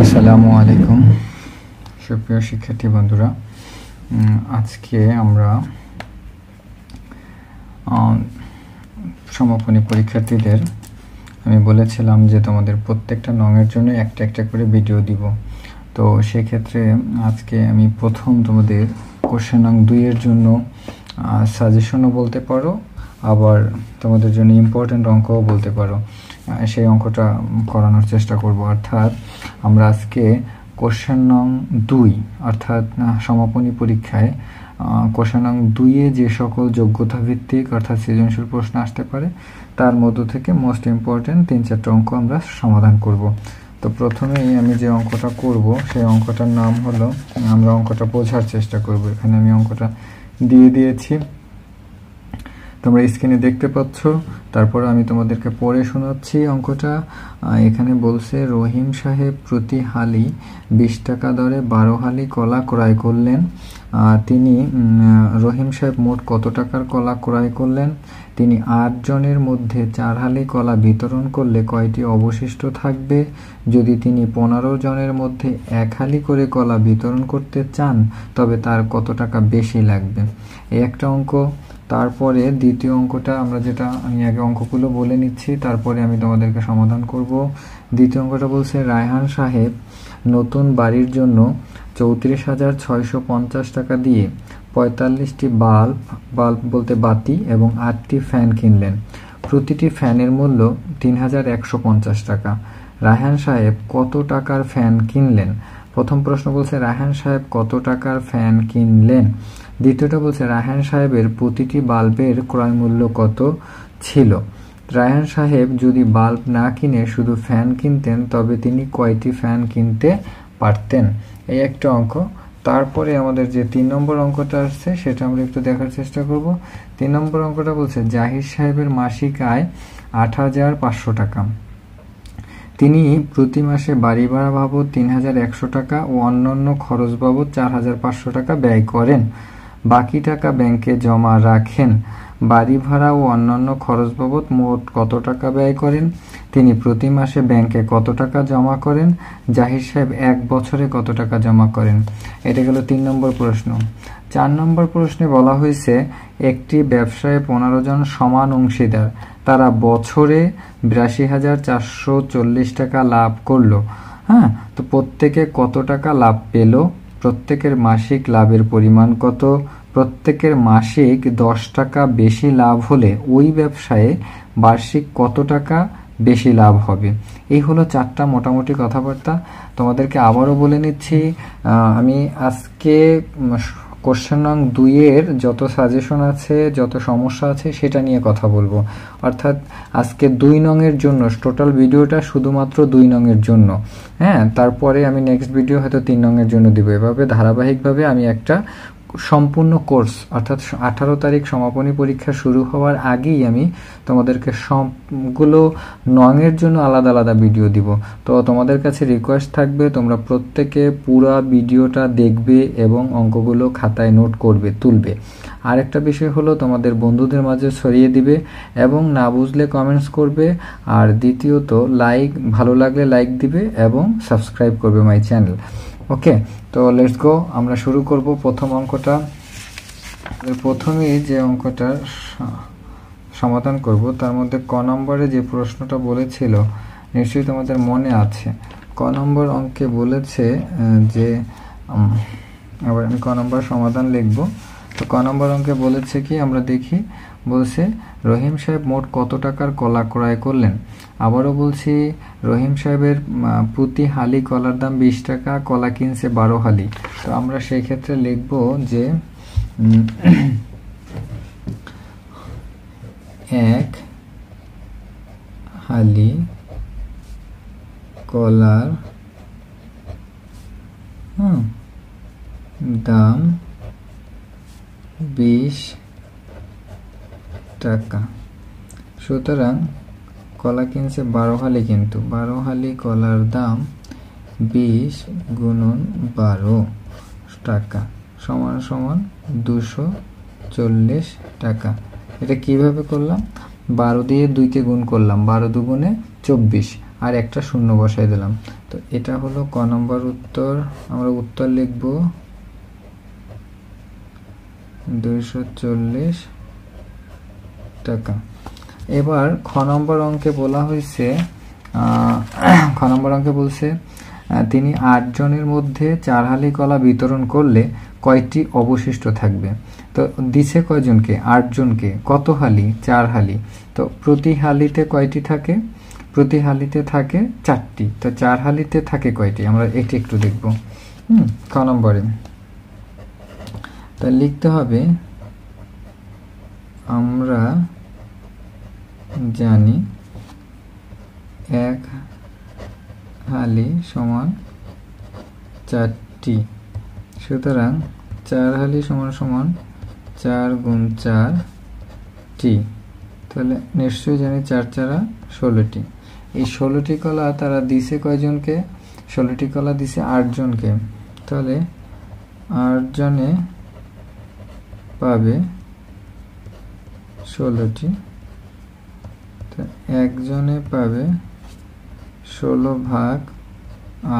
আসসালামু আলাইকুম সুপ্রিয় শিক্ষার্থী বন্ধুরা আজকে আমরা সমাপনী পরীক্ষার্থীদের আমি বলেছিলাম যে তোমাদের প্রত্যেকটা নঙের জন্য একটা একটা করে ভিডিও দিব তো সেক্ষেত্রে আজকে আমি প্রথম তোমাদের কোশ্চেন নং দুইয়ের জন্য সাজেশনও বলতে পারো আবার তোমাদের জন্য ইম্পর্ট্যান্ট অঙ্কও বলতে পারো সেই অঙ্কটা করানোর চেষ্টা করব অর্থাৎ আমরা আজকে কোশ্চেন নং দুই অর্থাৎ সমাপনী পরীক্ষায় কোশ্চেন নং দুইয়ে যে সকল যোগ্যতা ভিত্তিক অর্থাৎ সৃজনশীল প্রশ্ন আসতে পারে তার মধ্য থেকে মোস্ট ইম্পর্ট্যান্ট তিন চারটে অঙ্ক আমরা সমাধান করব তো প্রথমেই আমি যে অঙ্কটা করব সেই অঙ্কটার নাম হলো আমরা অঙ্কটা বোঝার চেষ্টা করব এখানে আমি অঙ্কটা দিয়ে দিয়েছি তোমরা স্ক্রিনে দেখতে পাচ্ছ তারপর আমি তোমাদেরকে পড়ে শোনাচ্ছি অঙ্কটা এখানে বলছে রহিম সাহেব প্রতি হালি বিশ টাকা দরে বারো হালি কলা ক্রয় করলেন তিনি রহিম সাহেব মোট কত টাকার কলা ক্রয় করলেন তিনি আটজনের মধ্যে চার হালি কলা বিতরণ করলে কয়টি অবশিষ্ট থাকবে যদি তিনি পনেরো জনের মধ্যে এক হালি করে কলা বিতরণ করতে চান তবে তার কত টাকা বেশি লাগবে একটা অঙ্ক তারপরে দ্বিতীয় অঙ্কটা আমরা যেটা আমি আগে অঙ্কগুলো বলে নিচ্ছি তারপরে আমি তোমাদেরকে সমাধান করব দ্বিতীয় অঙ্কটা বলছে রায়হান সাহেব নতুন বাড়ির জন্য চৌত্রিশ হাজার ছয়শো পঞ্চাশ টাকা দিয়ে পঁয়তাল্লিশটি বাল্ব বাল্ব বলতে বাতি এবং আটটি ফ্যান কিনলেন প্রতিটি ফ্যানের মূল্য তিন হাজার একশো পঞ্চাশ টাকা রায়হান সাহেব কত টাকার ফ্যান কিনলেন প্রথম প্রশ্ন বলছে রায়হান সাহেব কত টাকার ফ্যান কিনলেন দ্বিতীয়টা বলছে রায়হান সাহেবের প্রতিটি বাল্বের ক্রয় মূল্য কত ছিল রায়হান সাহেব যদি বাল্ব না কিনে শুধু ফ্যান কিনতেন তবে তিনি কয়টি ফ্যান কিনতে পারতেন এই একটা অঙ্ক তারপরে আমাদের যে তিন নম্বর অঙ্কটা আসছে সেটা আমরা একটু দেখার চেষ্টা করব তিন নম্বর অঙ্কটা বলছে জাহির সাহেবের মাসিক আয় আট হাজার পাঁচশো টাকা তিনি প্রতি মাসে বাড়ি ভাড়া বাবদ তিন হাজার একশো টাকা ও অন্যান্য খরচ বাবদ চার হাজার পাঁচশো টাকা ব্যয় করেন বাকি টাকা ব্যাংকে জমা রাখেন বাড়ি ভাড়া ও অন্যান্য খরচ বাবদ মোট কত টাকা ব্যয় করেন তিনি প্রতি মাসে ব্যাংকে কত টাকা জমা করেন জাহির সাহেব এক বছরে কত টাকা জমা করেন এটা গেল তিন নম্বর প্রশ্ন চার নম্বর প্রশ্নে বলা হয়েছে একটি ব্যবসায় পনেরো জন সমান অংশীদার তারা বছরে বিরাশি হাজার চারশো চল্লিশ টাকা লাভ করলো হ্যাঁ তো প্রত্যেকে কত টাকা লাভ পেল প্রত্যেকের মাসিক লাভের পরিমাণ কত প্রত্যেকের মাসিক দশ টাকা বেশি লাভ হলে ওই ব্যবসায়ে বার্ষিক কত টাকা বেশি লাভ হবে এই হলো চারটা মোটামুটি কথাবার্তা তোমাদেরকে আবারও বলে নিচ্ছি আমি আজকে কোশ্চেন নং দুইয়ের যত সাজেশন আছে যত সমস্যা আছে সেটা নিয়ে কথা বলবো অর্থাৎ আজকে দুই নংয়ের জন্য টোটাল ভিডিওটা শুধুমাত্র দুই নংয়ের জন্য হ্যাঁ তারপরে আমি নেক্সট ভিডিও হয়তো তিন নংয়ের জন্য দিব এভাবে ধারাবাহিকভাবে আমি একটা সম্পূর্ণ কোর্স অর্থাৎ আঠারো তারিখ সমাপনী পরীক্ষা শুরু হওয়ার আগেই আমি তোমাদেরকে সবগুলো নংয়ের জন্য আলাদা আলাদা ভিডিও দিব তো তোমাদের কাছে রিকোয়েস্ট থাকবে তোমরা প্রত্যেকে পুরা ভিডিওটা দেখবে এবং অঙ্কগুলো খাতায় নোট করবে তুলবে আরেকটা বিষয় হলো তোমাদের বন্ধুদের মাঝে ছড়িয়ে দিবে এবং না বুঝলে কমেন্টস করবে আর দ্বিতীয়ত লাইক ভালো লাগলে লাইক দিবে এবং সাবস্ক্রাইব করবে মাই চ্যানেল ওকে তো লেটস গো আমরা শুরু করব প্রথম অঙ্কটা প্রথমেই যে অঙ্কটা সমাধান করব তার মধ্যে ক নম্বরে যে প্রশ্নটা বলেছিল নিশ্চয়ই তোমাদের মনে আছে ক নম্বর অঙ্কে বলেছে যে আবার আমি ক নম্বর সমাধান লিখব তো ক নম্বর অঙ্কে বলেছে কি আমরা দেখি বলছে রহিম সাহেব মোট কত টাকার কলা ক্রয় করলেন আবারও বলছি রহিম সাহেবের প্রতি হালি কলার দাম বিশ টাকা কলা কিনছে বারো হালি তো আমরা সেই ক্ষেত্রে লিখব যে এক হালি কলার দাম বিশ টাকা সুতরাং কলা কিনছে বারো কিন্তু বারো কলার দাম বিশ গুণন বারো টাকা সমান সমান দুশো চল্লিশ টাকা এটা কিভাবে করলাম বারো দিয়ে দুইকে গুণ করলাম বারো দুগুণে চব্বিশ আর একটা শূন্য বসাই দিলাম তো এটা হলো ক নম্বর উত্তর আমরা উত্তর লিখব দুইশো চল্লিশ টাকা এবার খ নম্বর অঙ্কে বলা হয়েছে খ নম্বর অঙ্কে বলছে তিনি আটজনের মধ্যে চার হালি কলা বিতরণ করলে কয়টি অবশিষ্ট থাকবে তো দিছে কয়জনকে আটজনকে কত হালি চার হালি তো প্রতি হালিতে কয়টি থাকে প্রতি হালিতে থাকে চারটি তো চার হালিতে থাকে কয়টি আমরা এটি একটু দেখব হুম ক নম্বরে তা লিখতে হবে আমরা জানি এক হালি সমান চারটি সুতরাং চার হালি সমান সমান চার গুণ চার টি তাহলে নিশ্চয়ই জানি চার চারা ষোলোটি এই ষোলোটি কলা তারা দিছে কয়জনকে ষোলোটি কলা দিছে আটজনকে তাহলে আটজনে পাবে ষোলোটি একজনে পাবে ষোলো ভাগ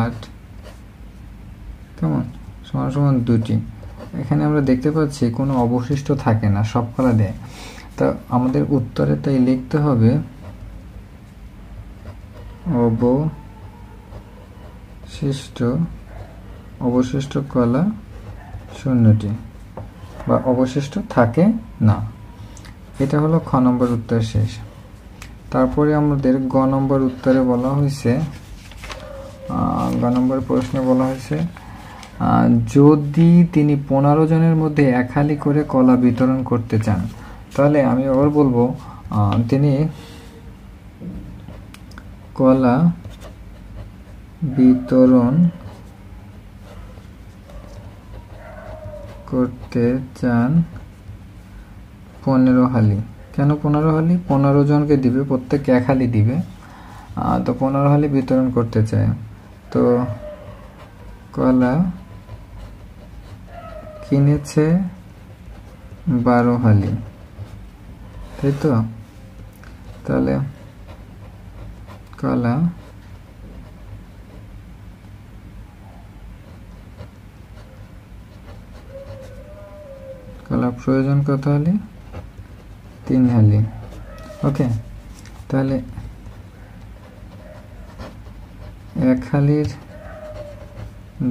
আট কেমন সমান সমান দুটি এখানে আমরা দেখতে পাচ্ছি কোনো অবশিষ্ট থাকে না সব কলা দেয় তা আমাদের উত্তরে তাই লিখতে হবে অবশিষ্ট অবশিষ্ট কলা শূন্যটি বা অবশিষ্ট থাকে না এটা হলো খ নম্বর উত্তর শেষ তারপরে আমাদের গ নম্বর উত্তরে বলা হয়েছে গ নম্বর প্রশ্নে বলা হয়েছে যদি তিনি পনেরো জনের মধ্যে একালি করে কলা বিতরণ করতে চান তাহলে আমি আবার বলবো তিনি কলা বিতরণ করতে চান পনেরো হালি কেন পনেরো হলি পনেরো জনকে দিবে প্রত্যেককে এক হালি দিবে তো পনেরো হালি বিতরণ করতে চায় তো কলা কিনেছে বারো হালি তাই তো তাহলে কলা কলা প্রয়োজন কত হলে তিন হ্যালি ওকে তাহলে এক হালির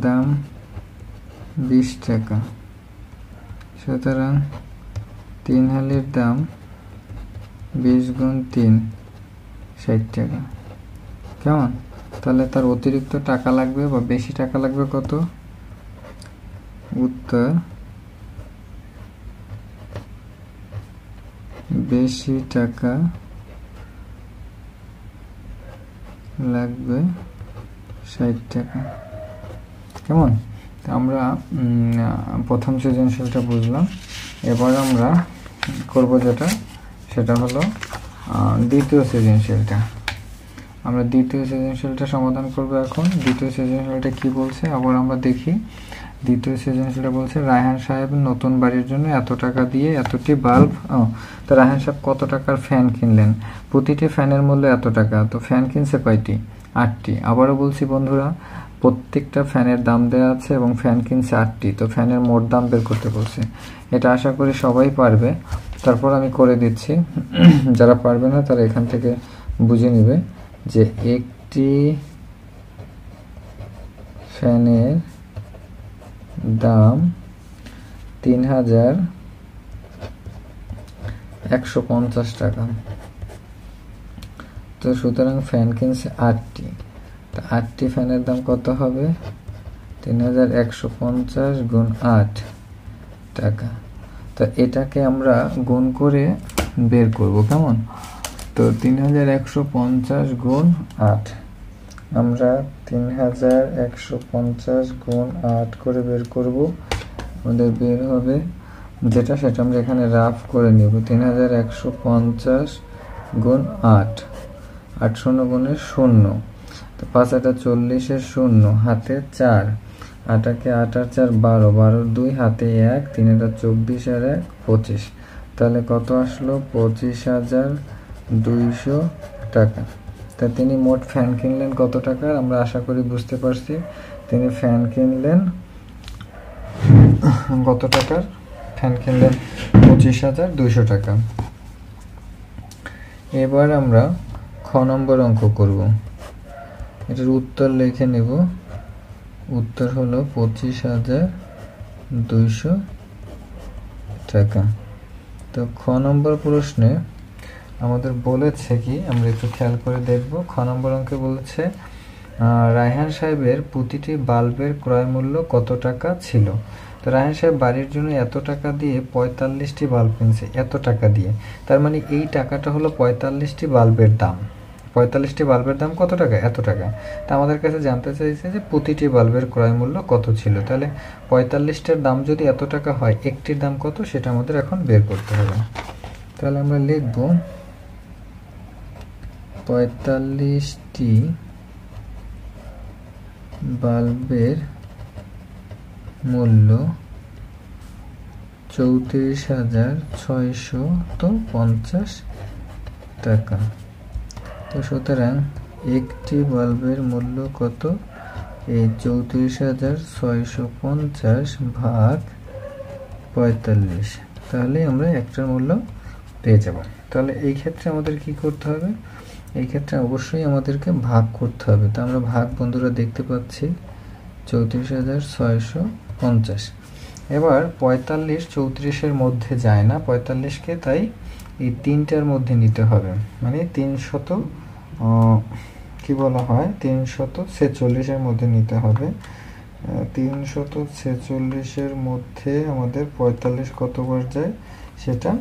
দাম বিশ টাকা সুতরাং তিন হালির দাম বিশ গুণ তিন ষাট টাকা কেমন তাহলে তার অতিরিক্ত টাকা লাগবে বা বেশি টাকা লাগবে কত উত্তর বেশি টাকা লাগবে ষাট টাকা কেমন আমরা প্রথম সৃজনশীলটা বুঝলাম এবার আমরা করব যেটা সেটা হলো দ্বিতীয় সৃজনশীলটা আমরা দ্বিতীয় সৃজনশীলটা সমাধান করব এখন দ্বিতীয় সৃজনশীলটা কি বলছে আবার আমরা দেখি দ্বিতীয় সৃজনশীলটা বলছে রায়হান সাহেব নতুন বাড়ির জন্য এত টাকা দিয়ে এতটি বাল্ব ও তো রায়হান সাহেব কত টাকার ফ্যান কিনলেন প্রতিটি ফ্যানের মূল্য এত টাকা তো ফ্যান কিনছে কয়টি আটটি আবারও বলছি বন্ধুরা প্রত্যেকটা ফ্যানের দাম দেওয়া আছে এবং ফ্যান কিনছে আটটি তো ফ্যানের মোট দাম বের করতে বলছে এটা আশা করি সবাই পারবে তারপর আমি করে দিচ্ছি যারা পারবে না তারা এখান থেকে বুঝে নেবে যে একটি ফ্যানের দাম তিন হাজার একশো পঞ্চাশ টাকা তো সুতরাং ফ্যান কিনছে আটটি তো আটটি ফ্যানের দাম কত হবে তিন হাজার একশো পঞ্চাশ গুণ আট টাকা তো এটাকে আমরা গুণ করে বের করব কেমন তো তিন হাজার একশো পঞ্চাশ গুণ আট আমরা তিন হাজার একশো পঞ্চাশ গুণ আট করে বের করব আমাদের বের হবে যেটা সেটা আমরা এখানে রাফ করে নেব তিন হাজার একশো পঞ্চাশ গুণ আট আট শূন্য গুণে শূন্য তো পাঁচ আটা চল্লিশের শূন্য হাতে চার আটাকে আট আর চার বারো বারো দুই হাতে এক তিন এটা চব্বিশ আর এক পঁচিশ তাহলে কত আসলো পঁচিশ হাজার দুইশো টাকা তা তিনি মোট ফ্যান কিনলেন কত টাকার আমরা আশা করি বুঝতে পারছি তিনি ফ্যান কিনলেন কত টাকার ফ্যান কিনলেন পঁচিশ হাজার দুইশো টাকা এবার আমরা খ নম্বর অঙ্ক করব এটার উত্তর লিখে নেব উত্তর হলো পঁচিশ হাজার দুইশো টাকা তো খ নম্বর প্রশ্নে আমাদের বলেছে কি আমরা একটু খেয়াল করে দেখব খ নম্বর অঙ্কে বলেছে রায়হান সাহেবের প্রতিটি বাল্বের ক্রয় মূল্য কত টাকা ছিল তো রায়হান সাহেব বাড়ির জন্য এত টাকা দিয়ে পঁয়তাল্লিশটি বাল্ব কিনছে এত টাকা দিয়ে তার মানে এই টাকাটা হলো পঁয়তাল্লিশটি বাল্বের দাম পঁয়তাল্লিশটি বাল্বের দাম কত টাকা এত টাকা তা আমাদের কাছে জানতে চাইছে যে প্রতিটি বাল্বের ক্রয় মূল্য কত ছিল তাহলে পঁয়তাল্লিশটার দাম যদি এত টাকা হয় একটির দাম কত সেটা আমাদের এখন বের করতে হবে তাহলে আমরা লিখবো পঁয়তাল্লিশটি বাল্বের মূল্য চৌত্রিশ হাজার ছয়শো তো পঞ্চাশ টাকা তো সুতরাং একটি বাল্বের মূল্য কত এই চৌত্রিশ হাজার ছয়শো পঞ্চাশ ভাগ পঁয়তাল্লিশ তাহলে আমরা একটার মূল্য পেয়ে যাব তাহলে এই ক্ষেত্রে আমাদের কি করতে হবে এই ক্ষেত্রে অবশ্যই আমাদেরকে ভাগ করতে হবে তো আমরা ভাগ বন্ধুরা দেখতে পাচ্ছি চৌত্রিশ হাজার ছয়শো পঞ্চাশ এবার পঁয়তাল্লিশ চৌত্রিশের মধ্যে যায় না পঁয়তাল্লিশকে তাই এই তিনটার মধ্যে নিতে হবে মানে তিনশত কি বলা হয় তিনশত ছেচল্লিশের মধ্যে নিতে হবে তিনশত ছেচল্লিশের মধ্যে আমাদের পঁয়তাল্লিশ কতবার যায় সেটা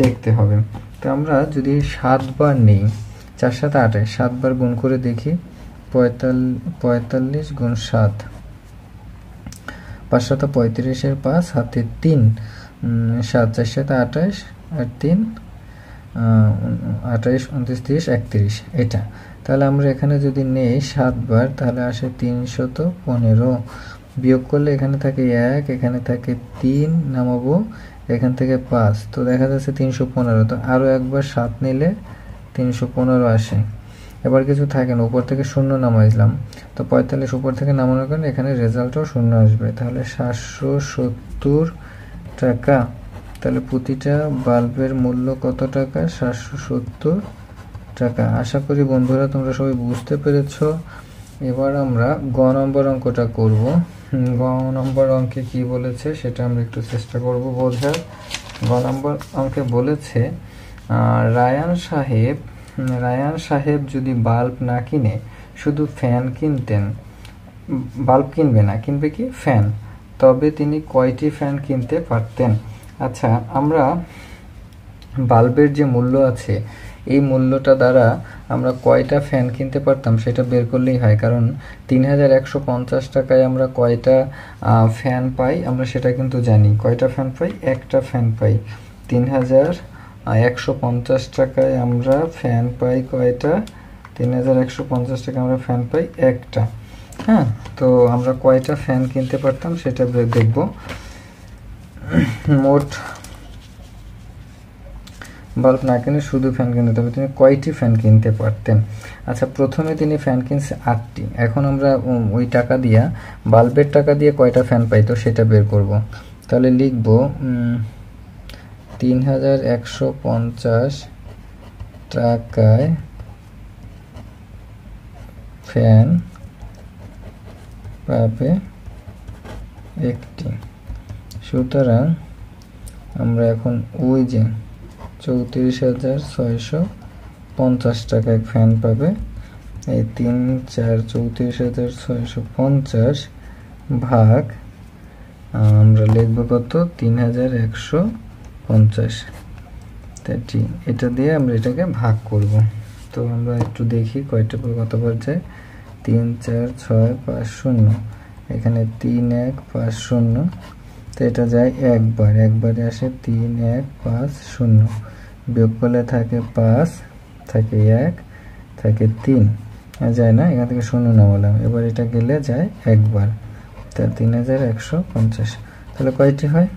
দেখতে হবে তো আমরা যদি সাতবার নিই চার সাত আটে সাতবার গুণ করে দেখি পঁয়তাল্লিশ গুণ সাত পাঁচ শত পঁয়ত্রিশের পাঁচ হাতে তিন সাত চার সাত আঠাশ আর তিন আঠাশ উনত্রিশ তিরিশ একত্রিশ এটা তাহলে আমরা এখানে যদি নেই সাতবার তাহলে আসে তিনশত পনেরো বিয়োগ করলে এখানে থাকে এক এখানে থাকে তিন নামাবো এখান থেকে পাঁচ তো দেখা যাচ্ছে তিনশো পনেরো তো আরও একবার সাত নিলে তিনশো পনেরো আসে এবার কিছু থাকে না উপর থেকে শূন্য নামাইলাম তো পঁয়তাল্লিশ উপর থেকে নামানোর কারণে এখানে রেজাল্টও শূন্য আসবে তাহলে সাতশো সত্তর টাকা তাহলে প্রতিটা বাল্বের মূল্য কত টাকা সাতশো সত্তর টাকা আশা করি বন্ধুরা তোমরা সবাই বুঝতে পেরেছ এবার আমরা গ নম্বর অঙ্কটা করব গ নম্বর অঙ্কে কি বলেছে সেটা আমরা একটু চেষ্টা করব বোঝার গ নম্বর অঙ্কে বলেছে রায়ান সাহেব রায়ান সাহেব যদি বাল্ব না কিনে শুধু ফ্যান কিনতেন বাল্ব কিনবে না কিনবে কি ফ্যান তবে তিনি কয়টি ফ্যান কিনতে পারতেন আচ্ছা আমরা বাল্বের যে মূল্য আছে এই মূল্যটা দ্বারা আমরা কয়টা ফ্যান কিনতে পারতাম সেটা বের করলেই হয় কারণ তিন হাজার একশো পঞ্চাশ টাকায় আমরা কয়টা ফ্যান পাই আমরা সেটা কিন্তু জানি কয়টা ফ্যান পাই একটা ফ্যান পাই তিন হাজার একশো পঞ্চাশ টাকায় আমরা ফ্যান পাই কয়টা তিন হাজার একশো পঞ্চাশ টাকা আমরা ফ্যান পাই একটা হ্যাঁ তো আমরা কয়টা ফ্যান কিনতে পারতাম সেটা দেখব মোট বাল্ব না কিনে শুধু ফ্যান কিনতে হবে তিনি কয়টি ফ্যান কিনতে পারতেন আচ্ছা প্রথমে তিনি ফ্যান কিনছে আটটি এখন আমরা ওই টাকা দিয়া বাল্বের টাকা দিয়ে কয়টা ফ্যান পাই তো সেটা বের করব তাহলে লিখবো তিন হাজার একশো পঞ্চাশ টাকায় ফ্যান পাবে একটি সুতরাং আমরা এখন ওই যে চৌত্রিশ হাজার ছয়শো পঞ্চাশ টাকায় ফ্যান পাবে এই তিন চার চৌত্রিশ হাজার ছয়শো পঞ্চাশ ভাগ আমরা লিখব কত তিন হাজার একশো পঞ্চাশ থার্টি এটা দিয়ে আমরা এটাকে ভাগ করব তো আমরা একটু দেখি কয়টা কত পর্যায়ে তিন চার ছয় পাঁচ শূন্য এখানে তিন এক পাঁচ শূন্য তো এটা যায় একবার একবারে আসে তিন এক পাঁচ শূন্য বিয়োগ করলে থাকে পাঁচ থাকে এক থাকে তিন যায় না এখান থেকে শূন্য নামালাম এবার এটা গেলে যায় একবার তা তিন হাজার একশো পঞ্চাশ তাহলে কয়টি হয়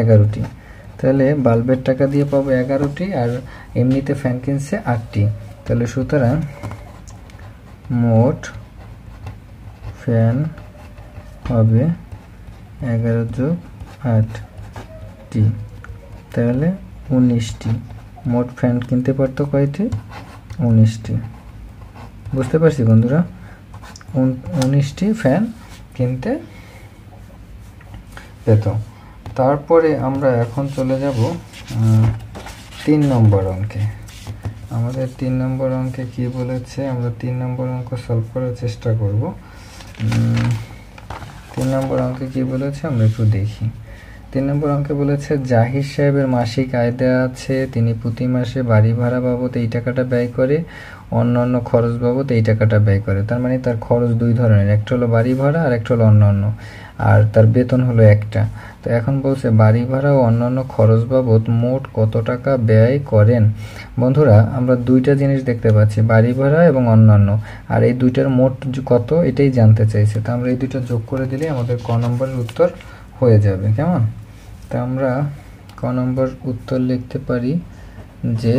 এগারোটি তাহলে বাল্বের টাকা দিয়ে পাবো এগারোটি আর এমনিতে ফ্যান কিনছে আটটি তাহলে সুতরাং মোট ফ্যান হবে এগারো যোগ আটটি তাহলে উনিশটি মোট ফ্যান কিনতে পারতো কয়টি উনিশটি বুঝতে পারছি বন্ধুরা উনিশটি ফ্যান কিনতে পেত তারপরে আমরা এখন চলে যাব তিন নম্বর অঙ্কে আমাদের তিন নম্বর অঙ্কে কি বলেছে আমরা তিন নম্বর অঙ্ক সলভ করার চেষ্টা করব তিন নম্বর অঙ্কে কি বলেছে আমরা একটু দেখি তিন নম্বর অঙ্কে বলেছে জাহির সাহেবের মাসিক আয় দেওয়া আছে তিনি প্রতি মাসে বাড়ি ভাড়া বাবদ এই টাকাটা ব্যয় করে অন্যান্য খরচ বাবদ এই টাকাটা ব্যয় করে তার মানে তার খরচ দুই ধরনের একটা হলো বাড়ি ভাড়া আর একটা হলো অন্যান্য আর তার বেতন হলো একটা তো এখন বলছে বাড়ি ভাড়া ও অন্যান্য খরচ বাবদ মোট কত টাকা ব্যয় করেন বন্ধুরা আমরা দুইটা জিনিস দেখতে পাচ্ছি বাড়ি ভাড়া এবং অন্যান্য আর এই দুইটার মোট কত এটাই জানতে চাইছে তো আমরা এই দুইটা যোগ করে দিলে আমাদের ক নম্বরের উত্তর হয়ে যাবে কেমন তা আমরা ক নম্বর উত্তর লিখতে পারি যে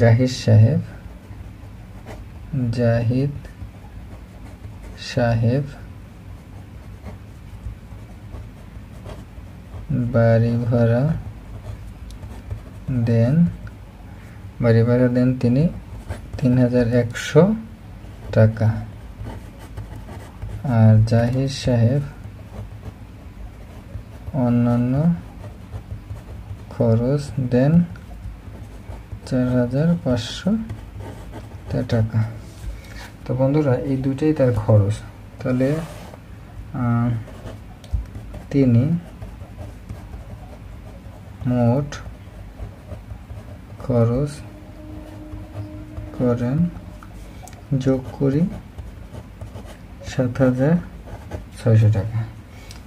জাহিদ সাহেব জাহিদ সাহেব বাড়ি ভাড়া দেন বাড়ি ভাড়া দেন তিনি তিন হাজার একশো টাকা আর জাহিদ সাহেব অন্যান্য খরচ দেন চার হাজার পাঁচশো টাকা তো বন্ধুরা এই দুটাই তার খরচ তাহলে তিনি মোট খরচ করেন যোগ করি সাত হাজার ছয়শো টাকা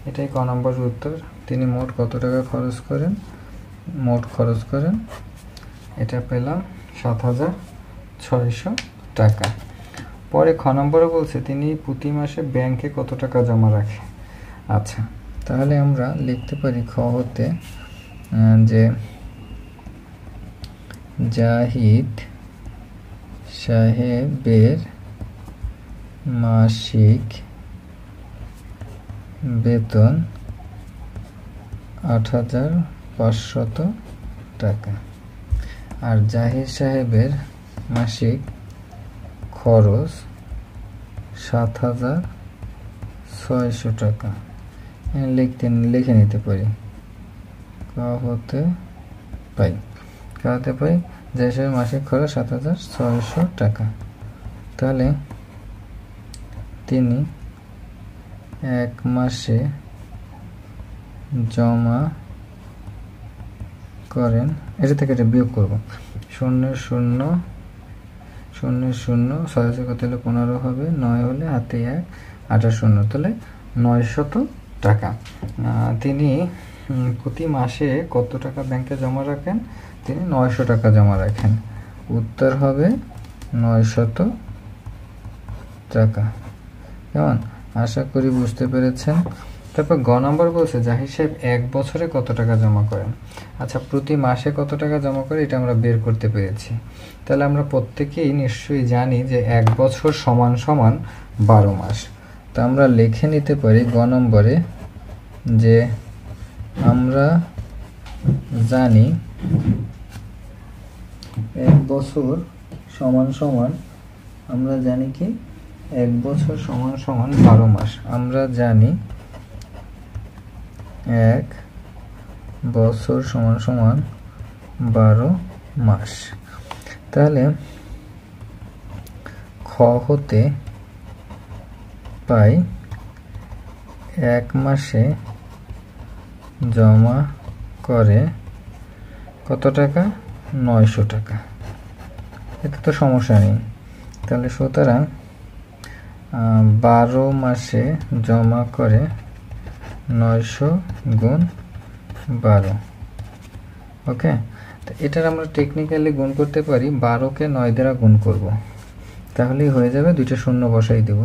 এটাই ক নম্বর উত্তর তিনি মোট কত টাকা খরচ করেন মোট খরচ করেন এটা পেলাম সাত হাজার ছয়শো টাকা পরে খ নম্বরে বলছে তিনি প্রতি মাসে ব্যাংকে কত টাকা জমা রাখে আচ্ছা তাহলে আমরা লিখতে পারি খ হতে যে জাহিদ সাহেবের মাসিক বেতন আট হাজার পাঁচশত টাকা আর জাহির সাহেবের মাসিক খরচ সাত হাজার ছয়শো টাকা লিখতে লিখে নিতে পারি কা হতে পাই কা হতে পাই জাহির সাহেবের মাসিক খরচ সাত হাজার ছয়শো টাকা তাহলে তিনি এক মাসে জমা করেন এটা থেকে এটা বিয়োগ করব শূন্য শূন্য শূন্য শূন্য ছয় হাজার কত হলে পনেরো হবে নয় হলে হাতে এক আঠাশ শূন্য তাহলে নয় শত টাকা তিনি প্রতি মাসে কত টাকা ব্যাংকে জমা রাখেন তিনি নয়শো টাকা জমা রাখেন উত্তর হবে নয়শত টাকা কেমন আশা করি বুঝতে পেরেছেন তারপর গ নম্বর বলছে জাহির সাহেব এক বছরে কত টাকা জমা করেন আচ্ছা প্রতি মাসে কত টাকা জমা করে এটা আমরা বের করতে পেরেছি তাহলে আমরা প্রত্যেকেই নিশ্চয়ই জানি যে এক বছর সমান সমান বারো মাস তা আমরা লিখে নিতে পারি গ নম্বরে যে আমরা জানি এক বছর সমান সমান আমরা জানি কি এক বছর সমান সমান বারো মাস আমরা জানি এক বছর সমান সমান বারো মাস তাহলে খ হতে পাই এক মাসে জমা করে কত টাকা নয়শো টাকা এতে তো সমস্যা নেই তাহলে সুতরাং বারো মাসে জমা করে নয়শো গুণ বারো ওকে তো এটার আমরা টেকনিক্যালি গুণ করতে পারি বারোকে নয় দ্বারা গুণ করব। তাহলেই হয়ে যাবে দুইটা শূন্য বসাই দেব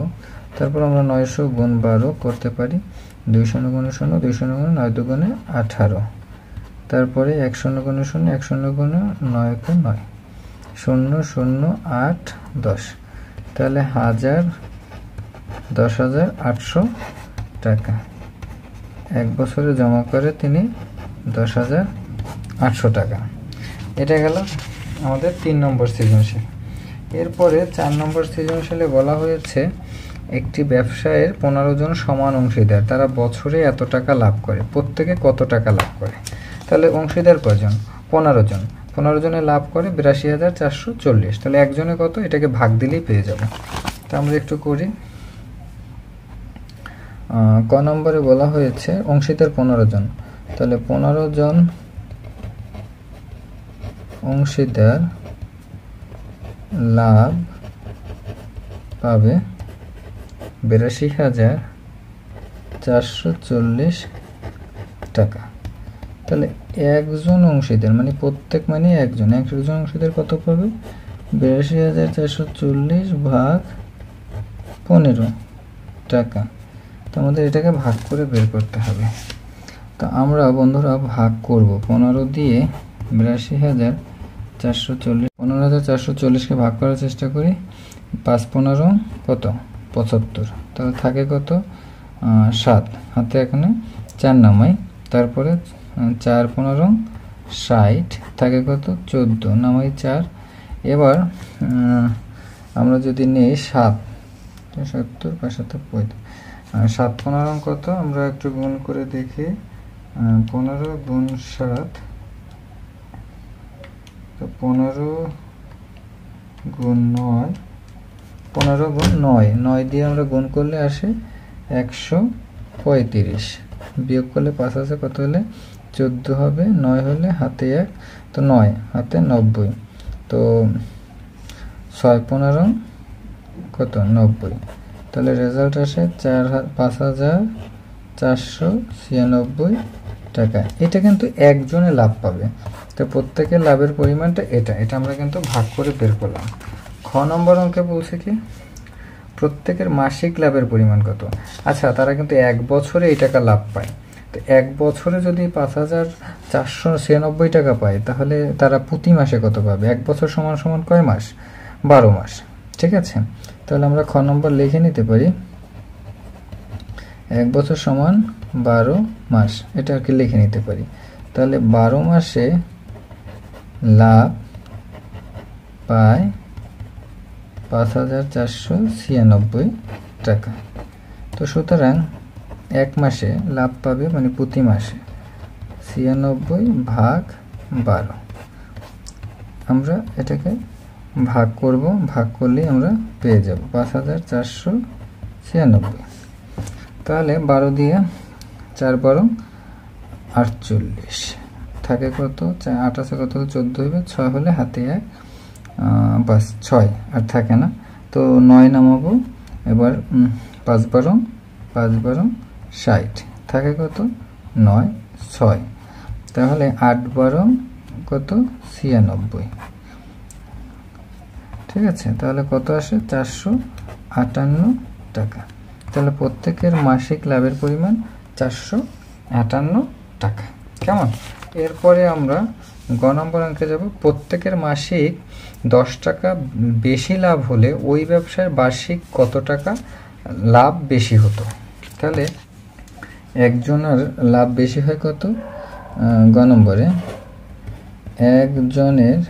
তারপর আমরা নয়শো গুণ বারো করতে পারি দুই শূন্য গুণ শূন্য দুই শূন্য গুণ নয় দুগুণে আঠারো তারপরে এক শূন্য গুণ শূন্য এক শূন্য গুণ নয় নয় শূন্য শূন্য আট দশ তাহলে হাজার দশ হাজার আটশো টাকা এক বছরে জমা করে তিনি দশ হাজার আটশো টাকা এটা গেল আমাদের তিন নম্বর সৃজনশীল এরপরে চার নম্বর সৃজনশীলে বলা হয়েছে একটি ব্যবসায়ের পনেরো জন সমান অংশীদার তারা বছরে এত টাকা লাভ করে প্রত্যেকে কত টাকা লাভ করে তাহলে অংশীদার কজন পনেরো জন পনেরো জনে লাভ করে বিরাশি হাজার চারশো চল্লিশ তাহলে একজনে কত এটাকে ভাগ দিলেই পেয়ে যাবে তা আমরা একটু করি ক নম্বরে বলা হয়েছে অংশীদার পনেরো জন তাহলে পনেরো জন অংশীদার লাভ পাবে বিরাশি হাজার চারশো চল্লিশ টাকা তাহলে একজন অংশীদার মানে প্রত্যেক মানে একজন একজন অংশীদার কত পাবে বিরাশি হাজার চারশো চল্লিশ ভাগ পনেরো টাকা তো আমাদের এটাকে ভাগ করে বের করতে হবে তো আমরা বন্ধুরা ভাগ করব পনেরো দিয়ে বিরাশি হাজার চারশো চল্লিশ পনেরো হাজার চারশো চল্লিশকে ভাগ করার চেষ্টা করি পাঁচ পনেরো কত পঁচাত্তর তাহলে থাকে কত সাত হাতে এখানে চার নামাই তারপরে চার পনেরো ষাট থাকে কত চোদ্দো নামাই চার এবার আমরা যদি নিই সাত সত্তর পাঁচ সাত পঁয়ত্রিশ সাত পনেরো কত আমরা একটু গুণ করে দেখি পনেরো গুণ সাত তো পনেরো গুণ নয় পনেরো গুণ নয় নয় দিয়ে আমরা গুণ করলে আসে একশো পঁয়ত্রিশ বিয়োগ করলে পাঁচ আছে কত হলে চোদ্দো হবে নয় হলে হাতে এক তো নয় হাতে নব্বই তো ছয় পনেরো কত নব্বই তাহলে রেজাল্ট আসে চার পাঁচ হাজার চারশো ছিয়ানব্বই টাকা এটা কিন্তু একজনে লাভ পাবে তো প্রত্যেকের লাভের পরিমাণটা এটা এটা আমরা কিন্তু ভাগ করে বের করলাম খ নম্বর অঙ্কে বলছে কি প্রত্যেকের মাসিক লাভের পরিমাণ কত আচ্ছা তারা কিন্তু এক বছরে এই টাকা লাভ পায় তো এক বছরে যদি পাঁচ হাজার চারশো ছিয়ানব্বই টাকা পায় তাহলে তারা প্রতি মাসে কত পাবে এক বছর সমান সমান কয় মাস বারো মাস ঠিক আছে তাহলে আমরা খ নম্বর লিখে নিতে পারি এক বছর সমান বারো মাস এটা আর কি লিখে নিতে পারি তাহলে বারো মাসে লাভ পায় পাঁচ হাজার চারশো ছিয়ানব্বই টাকা তো সুতরাং এক মাসে লাভ পাবে মানে প্রতি মাসে ছিয়ানব্বই ভাগ বারো আমরা এটাকে ভাগ করব ভাগ করলে আমরা পেয়ে যাব পাঁচ হাজার চারশো ছিয়ানব্বই তাহলে বারো দিয়ে চার বারো আটচল্লিশ থাকে কত চা আঠাশে কত চোদ্দো হবে ছয় হলে হাতে এক বাস ছয় আর থাকে না তো নয় নামাবো এবার পাঁচ বারো পাঁচ বারো ষাট থাকে কত নয় ছয় তাহলে আট বারো কত ছিয়ানব্বই ঠিক আছে তাহলে কত আসে চারশো আটান্ন টাকা তাহলে প্রত্যেকের মাসিক লাভের পরিমাণ চারশো আটান্ন টাকা কেমন এরপরে আমরা গ নম্বর অঙ্কে যাব প্রত্যেকের মাসিক দশ টাকা বেশি লাভ হলে ওই ব্যবসায় বার্ষিক কত টাকা লাভ বেশি হতো তাহলে একজনের লাভ বেশি হয় কত গ নম্বরে একজনের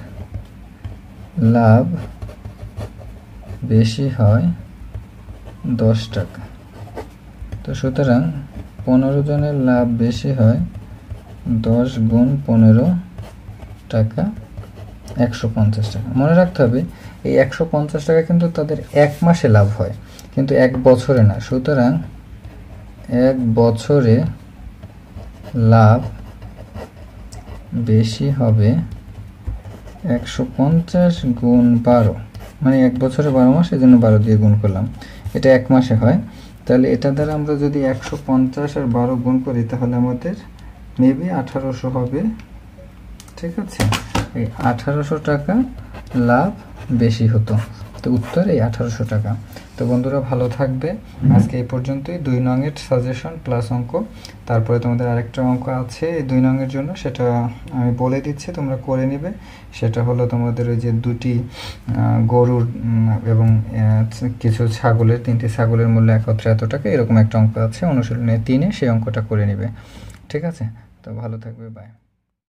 লাভ বেশি হয় দশ টাকা তো সুতরাং পনেরো জনের লাভ বেশি হয় দশ গুণ পনেরো টাকা একশো পঞ্চাশ টাকা মনে রাখতে হবে এই একশো পঞ্চাশ টাকা কিন্তু তাদের এক মাসে লাভ হয় কিন্তু এক বছরে না সুতরাং এক বছরে লাভ বেশি হবে একশো পঞ্চাশ গুণ বারো মানে এক বছরে বারো মাস এই জন্য বারো দিয়ে গুণ করলাম এটা এক মাসে হয় তাহলে এটা দ্বারা আমরা যদি একশো পঞ্চাশ আর বারো গুণ করি তাহলে আমাদের মেবি আঠারোশো হবে ঠিক আছে এই আঠারোশো টাকা লাভ বেশি হতো তো উত্তর এই আঠারোশো টাকা তো বন্ধুরা ভালো থাকবে আজকে এই পর্যন্তই দুই নঙের সাজেশন প্লাস অঙ্ক তারপরে তোমাদের আরেকটা অঙ্ক আছে এই দুই নঙের জন্য সেটা আমি বলে দিচ্ছি তোমরা করে নিবে সেটা হলো তোমাদের ওই যে দুটি গরুর এবং কিছু ছাগলের তিনটি ছাগলের মূল্য একত্রে এত টাকা এরকম একটা অঙ্ক আছে অনুশীলনে তিনে সেই অঙ্কটা করে নিবে ঠিক আছে তো ভালো থাকবে বাই